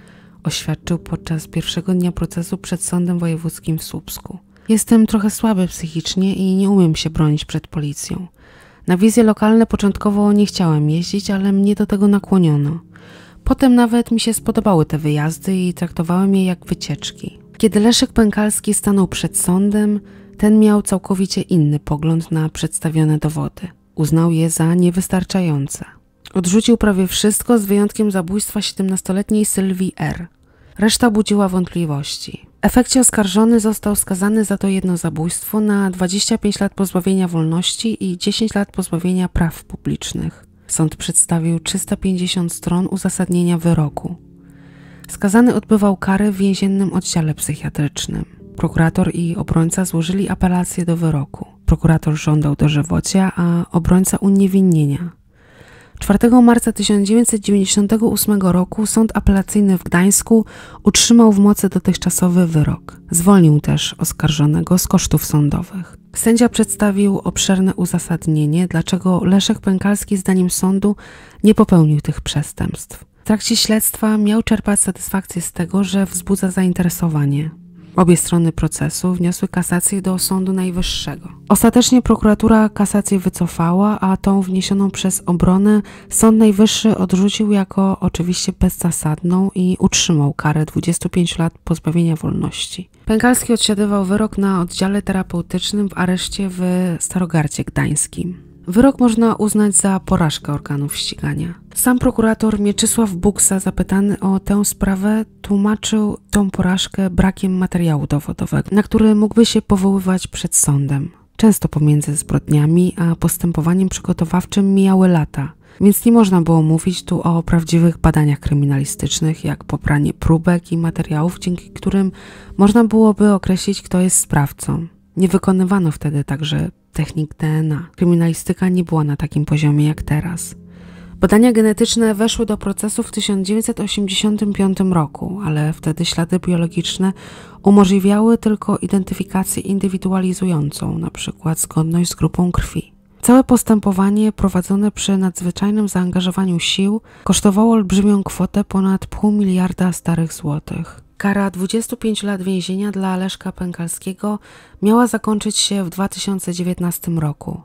A: Oświadczył podczas pierwszego dnia procesu przed sądem wojewódzkim w Słupsku. Jestem trochę słaby psychicznie i nie umiem się bronić przed policją. Na wizje lokalne początkowo nie chciałem jeździć, ale mnie do tego nakłoniono. Potem nawet mi się spodobały te wyjazdy i traktowałem je jak wycieczki. Kiedy Leszek Pękalski stanął przed sądem, ten miał całkowicie inny pogląd na przedstawione dowody. Uznał je za niewystarczające. Odrzucił prawie wszystko z wyjątkiem zabójstwa 17-letniej Sylwii R. Reszta budziła wątpliwości. W efekcie oskarżony został skazany za to jedno zabójstwo na 25 lat pozbawienia wolności i 10 lat pozbawienia praw publicznych. Sąd przedstawił 350 stron uzasadnienia wyroku. Skazany odbywał karę w więziennym oddziale psychiatrycznym. Prokurator i obrońca złożyli apelację do wyroku. Prokurator żądał dożywocia, a obrońca uniewinnienia. 4 marca 1998 roku sąd apelacyjny w Gdańsku utrzymał w mocy dotychczasowy wyrok. Zwolnił też oskarżonego z kosztów sądowych. Sędzia przedstawił obszerne uzasadnienie, dlaczego Leszek Pękalski, zdaniem sądu, nie popełnił tych przestępstw. W trakcie śledztwa miał czerpać satysfakcję z tego, że wzbudza zainteresowanie. Obie strony procesu wniosły kasację do Sądu Najwyższego. Ostatecznie prokuratura kasację wycofała, a tą wniesioną przez obronę Sąd Najwyższy odrzucił jako oczywiście bezzasadną i utrzymał karę 25 lat pozbawienia wolności. Pękalski odsiadywał wyrok na oddziale terapeutycznym w areszcie w Starogardzie Gdańskim. Wyrok można uznać za porażkę organów ścigania. Sam prokurator Mieczysław Buksa, zapytany o tę sprawę, tłumaczył tą porażkę brakiem materiału dowodowego, na który mógłby się powoływać przed sądem. Często pomiędzy zbrodniami a postępowaniem przygotowawczym mijały lata, więc nie można było mówić tu o prawdziwych badaniach kryminalistycznych, jak pobranie próbek i materiałów, dzięki którym można byłoby określić, kto jest sprawcą. Nie wykonywano wtedy także technik DNA. Kryminalistyka nie była na takim poziomie jak teraz. Badania genetyczne weszły do procesu w 1985 roku, ale wtedy ślady biologiczne umożliwiały tylko identyfikację indywidualizującą, np. zgodność z grupą krwi. Całe postępowanie prowadzone przy nadzwyczajnym zaangażowaniu sił kosztowało olbrzymią kwotę ponad pół miliarda starych złotych. Kara 25 lat więzienia dla Leszka Pękalskiego miała zakończyć się w 2019 roku.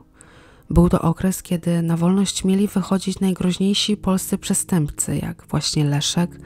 A: Był to okres, kiedy na wolność mieli wychodzić najgroźniejsi polscy przestępcy, jak właśnie Leszek,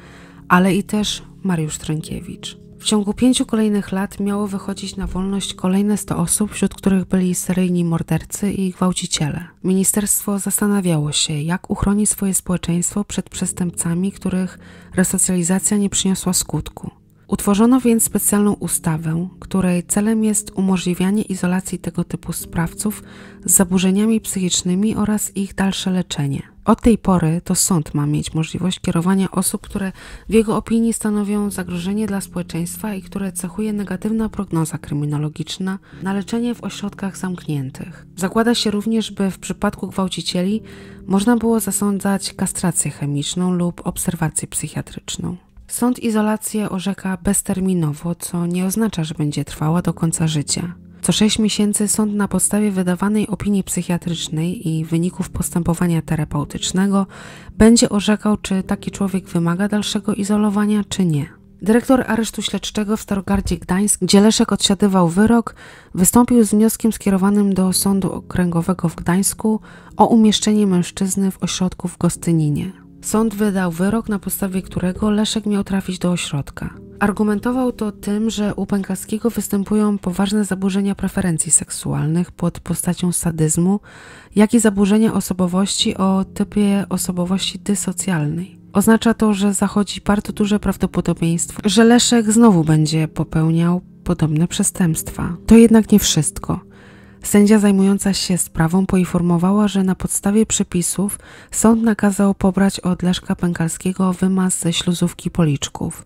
A: ale i też Mariusz Trękiewicz. W ciągu pięciu kolejnych lat miało wychodzić na wolność kolejne 100 osób, wśród których byli seryjni mordercy i gwałciciele. Ministerstwo zastanawiało się, jak uchroni swoje społeczeństwo przed przestępcami, których resocjalizacja nie przyniosła skutku. Utworzono więc specjalną ustawę, której celem jest umożliwianie izolacji tego typu sprawców z zaburzeniami psychicznymi oraz ich dalsze leczenie. Od tej pory to sąd ma mieć możliwość kierowania osób, które w jego opinii stanowią zagrożenie dla społeczeństwa i które cechuje negatywna prognoza kryminologiczna na leczenie w ośrodkach zamkniętych. Zakłada się również, by w przypadku gwałcicieli można było zasądzać kastrację chemiczną lub obserwację psychiatryczną. Sąd izolację orzeka bezterminowo, co nie oznacza, że będzie trwała do końca życia. Co 6 miesięcy sąd na podstawie wydawanej opinii psychiatrycznej i wyników postępowania terapeutycznego będzie orzekał, czy taki człowiek wymaga dalszego izolowania, czy nie. Dyrektor aresztu śledczego w Starogardzie Gdańsk, gdzie Leszek odsiadywał wyrok, wystąpił z wnioskiem skierowanym do Sądu Okręgowego w Gdańsku o umieszczenie mężczyzny w ośrodku w Gostyninie. Sąd wydał wyrok, na podstawie którego Leszek miał trafić do ośrodka. Argumentował to tym, że u Pękaskiego występują poważne zaburzenia preferencji seksualnych pod postacią sadyzmu, jak i zaburzenia osobowości o typie osobowości dysocjalnej. Oznacza to, że zachodzi bardzo duże prawdopodobieństwo, że Leszek znowu będzie popełniał podobne przestępstwa. To jednak nie wszystko. Sędzia zajmująca się sprawą poinformowała, że na podstawie przepisów sąd nakazał pobrać od Leszka Pękalskiego wymaz ze śluzówki policzków.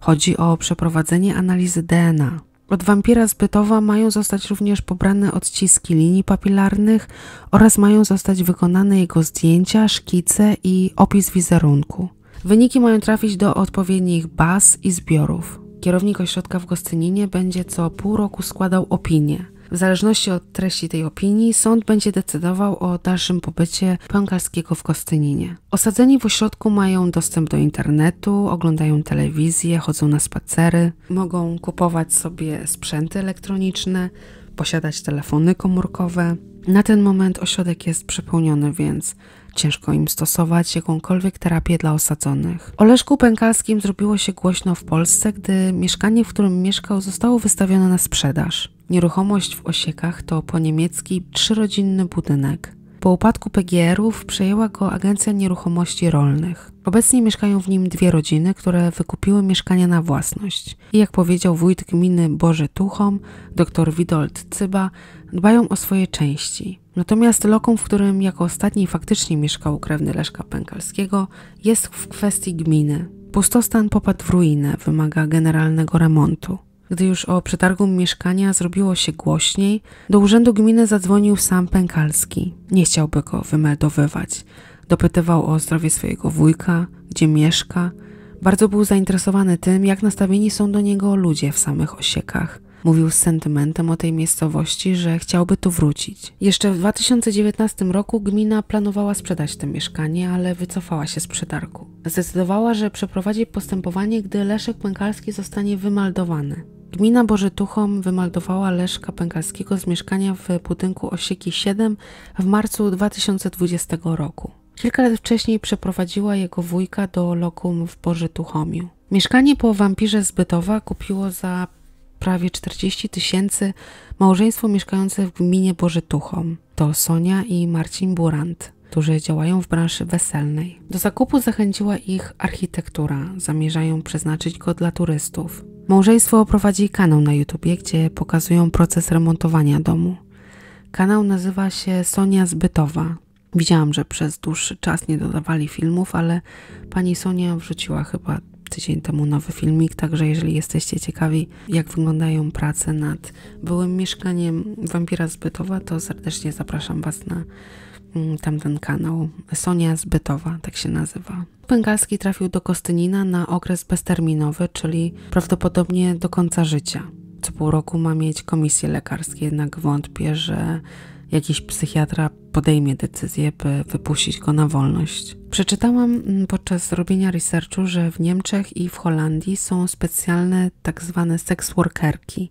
A: Chodzi o przeprowadzenie analizy DNA. Od wampira zbytowa mają zostać również pobrane odciski linii papilarnych oraz mają zostać wykonane jego zdjęcia, szkice i opis wizerunku. Wyniki mają trafić do odpowiednich baz i zbiorów. Kierownik ośrodka w Gostyninie będzie co pół roku składał opinię. W zależności od treści tej opinii sąd będzie decydował o dalszym pobycie Pankarskiego w Kostyninie. Osadzeni w ośrodku mają dostęp do internetu, oglądają telewizję, chodzą na spacery, mogą kupować sobie sprzęty elektroniczne, posiadać telefony komórkowe. Na ten moment ośrodek jest przepełniony, więc ciężko im stosować jakąkolwiek terapię dla osadzonych. O Leszku Pękalskim zrobiło się głośno w Polsce, gdy mieszkanie, w którym mieszkał, zostało wystawione na sprzedaż. Nieruchomość w Osiekach to po niemiecki trzyrodzinny budynek. Po upadku PGR-ów przejęła go Agencja Nieruchomości Rolnych. Obecnie mieszkają w nim dwie rodziny, które wykupiły mieszkania na własność. I jak powiedział wójt gminy Boże Tuchom, dr Widold Cyba, dbają o swoje części. Natomiast lokum, w którym jako ostatni faktycznie mieszkał krewny Leszka Pękalskiego, jest w kwestii gminy. Pustostan popadł w ruinę, wymaga generalnego remontu. Gdy już o przetargu mieszkania zrobiło się głośniej, do urzędu gminy zadzwonił sam Pękalski. Nie chciałby go wymeldowywać. Dopytywał o zdrowie swojego wujka, gdzie mieszka. Bardzo był zainteresowany tym, jak nastawieni są do niego ludzie w samych osiekach. Mówił z sentymentem o tej miejscowości, że chciałby tu wrócić. Jeszcze w 2019 roku gmina planowała sprzedać to mieszkanie, ale wycofała się z przetargu. Zdecydowała, że przeprowadzi postępowanie, gdy Leszek Pękalski zostanie wymeldowany. Gmina Bożytuchom wymaldowała Leszka Pękalskiego z mieszkania w budynku Osieki 7 w marcu 2020 roku. Kilka lat wcześniej przeprowadziła jego wujka do lokum w Bożytuchomiu. Mieszkanie po wampirze zbytowa kupiło za prawie 40 tysięcy małżeństwo mieszkające w gminie Bożytuchom. To Sonia i Marcin Burant, którzy działają w branży weselnej. Do zakupu zachęciła ich architektura. Zamierzają przeznaczyć go dla turystów. Małżeństwo prowadzi kanał na YouTubie, gdzie pokazują proces remontowania domu. Kanał nazywa się Sonia Zbytowa. Widziałam, że przez dłuższy czas nie dodawali filmów, ale pani Sonia wrzuciła chyba tydzień temu nowy filmik, także jeżeli jesteście ciekawi, jak wyglądają prace nad byłym mieszkaniem wampira Zbytowa, to serdecznie zapraszam Was na Mm, tamten kanał. Sonia Zbytowa, tak się nazywa. Węgalski trafił do Kostynina na okres bezterminowy, czyli prawdopodobnie do końca życia. Co pół roku ma mieć komisję lekarską, jednak wątpię, że jakiś psychiatra podejmie decyzję, by wypuścić go na wolność. Przeczytałam mm, podczas robienia researchu, że w Niemczech i w Holandii są specjalne tak zwane seksworkerki,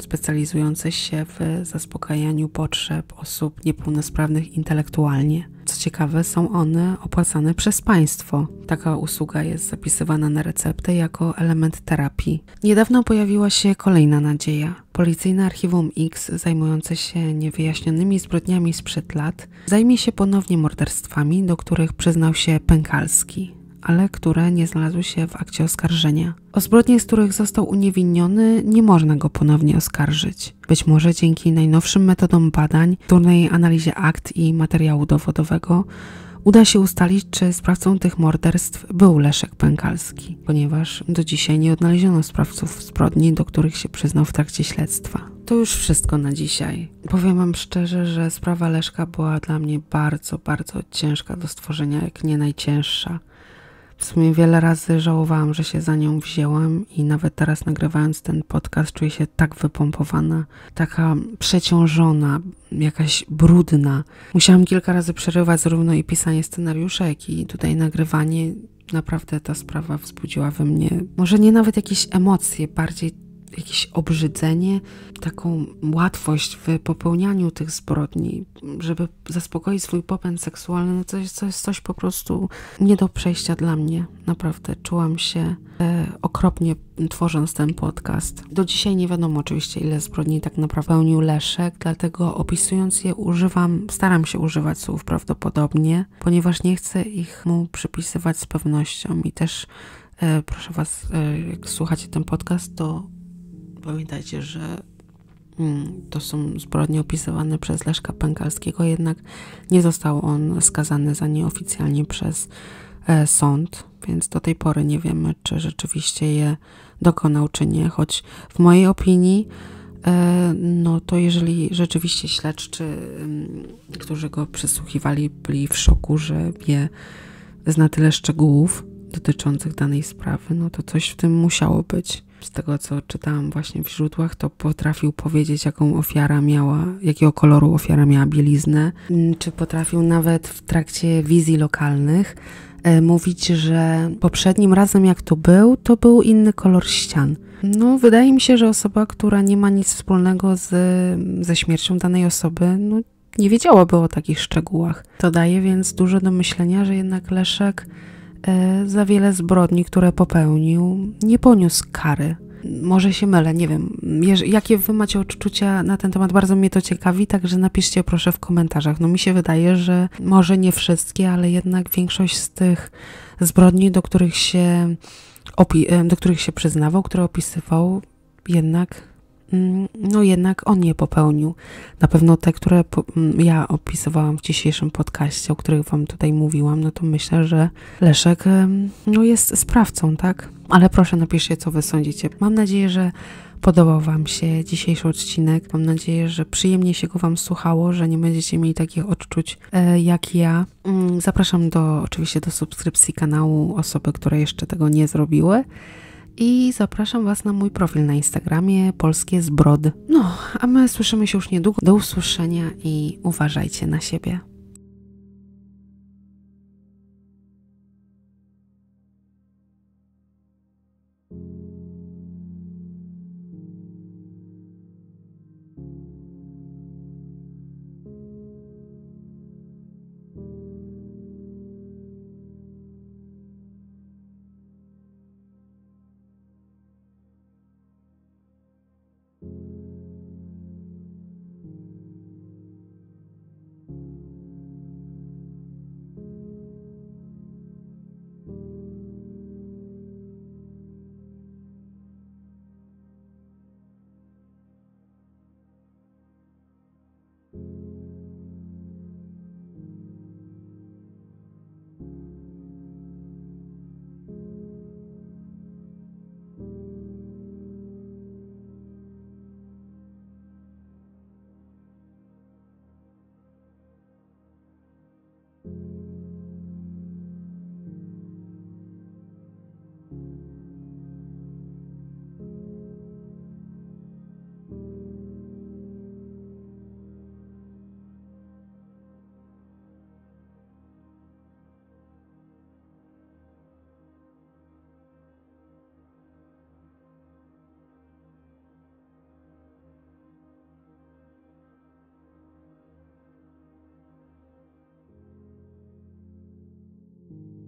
A: specjalizujące się w zaspokajaniu potrzeb osób niepełnosprawnych intelektualnie. Co ciekawe, są one opłacane przez państwo. Taka usługa jest zapisywana na receptę jako element terapii. Niedawno pojawiła się kolejna nadzieja. Policyjne Archiwum X, zajmujące się niewyjaśnionymi zbrodniami sprzed lat, zajmie się ponownie morderstwami, do których przyznał się Pękalski ale które nie znalazły się w akcie oskarżenia. O zbrodnie, z których został uniewinniony, nie można go ponownie oskarżyć. Być może dzięki najnowszym metodom badań, turnej analizie akt i materiału dowodowego, uda się ustalić, czy sprawcą tych morderstw był Leszek Pękalski, ponieważ do dzisiaj nie odnaleziono sprawców zbrodni, do których się przyznał w trakcie śledztwa. To już wszystko na dzisiaj. Powiem Wam szczerze, że sprawa Leszka była dla mnie bardzo, bardzo ciężka do stworzenia, jak nie najcięższa. W sumie wiele razy żałowałam, że się za nią wzięłam i nawet teraz nagrywając ten podcast czuję się tak wypompowana, taka przeciążona, jakaś brudna. Musiałam kilka razy przerywać zarówno i pisanie scenariusza, jak i tutaj nagrywanie. Naprawdę ta sprawa wzbudziła we mnie może nie nawet jakieś emocje, bardziej jakieś obrzydzenie, taką łatwość w popełnianiu tych zbrodni, żeby zaspokoić swój popęd seksualny, no to jest coś, coś po prostu nie do przejścia dla mnie. Naprawdę czułam się e, okropnie tworząc ten podcast. Do dzisiaj nie wiadomo oczywiście, ile zbrodni tak naprawdę pełnił Leszek, dlatego opisując je używam, staram się używać słów prawdopodobnie, ponieważ nie chcę ich mu przypisywać z pewnością i też e, Proszę Was, e, jak słuchacie ten podcast, to Pamiętajcie, że mm, to są zbrodnie opisywane przez Leszka Pękalskiego, jednak nie został on skazany za nie oficjalnie przez e, sąd, więc do tej pory nie wiemy, czy rzeczywiście je dokonał, czy nie. Choć w mojej opinii, e, no to jeżeli rzeczywiście śledczy, e, którzy go przesłuchiwali, byli w szoku, że wie, zna tyle szczegółów dotyczących danej sprawy, no to coś w tym musiało być z tego co czytałam właśnie w źródłach, to potrafił powiedzieć, jaką ofiara miała, jakiego koloru ofiara miała bieliznę, mm, czy potrafił nawet w trakcie wizji lokalnych e, mówić, że poprzednim razem jak tu był, to był inny kolor ścian. No, wydaje mi się, że osoba, która nie ma nic wspólnego z, ze śmiercią danej osoby, no, nie wiedziałaby o takich szczegółach. To daje więc dużo do myślenia, że jednak Leszek E, za wiele zbrodni, które popełnił, nie poniósł kary. Może się mylę, nie wiem. Jakie wy macie odczucia na ten temat? Bardzo mnie to ciekawi, także napiszcie proszę w komentarzach. No mi się wydaje, że może nie wszystkie, ale jednak większość z tych zbrodni, do których się, e, do których się przyznawał, które opisywał, jednak Mm, no jednak on je popełnił. Na pewno te, które po, mm, ja opisywałam w dzisiejszym podcaście, o których Wam tutaj mówiłam, no to myślę, że Leszek no jest sprawcą, tak? Ale proszę, napiszcie, co Wy sądzicie. Mam nadzieję, że podobał Wam się dzisiejszy odcinek. Mam nadzieję, że przyjemnie się go Wam słuchało, że nie będziecie mieli takich odczuć e, jak ja. Mm, zapraszam do oczywiście do subskrypcji kanału osoby, które jeszcze tego nie zrobiły i zapraszam Was na mój profil na Instagramie Polskie Zbrody. No, a my słyszymy się już niedługo. Do usłyszenia i uważajcie na siebie. thank you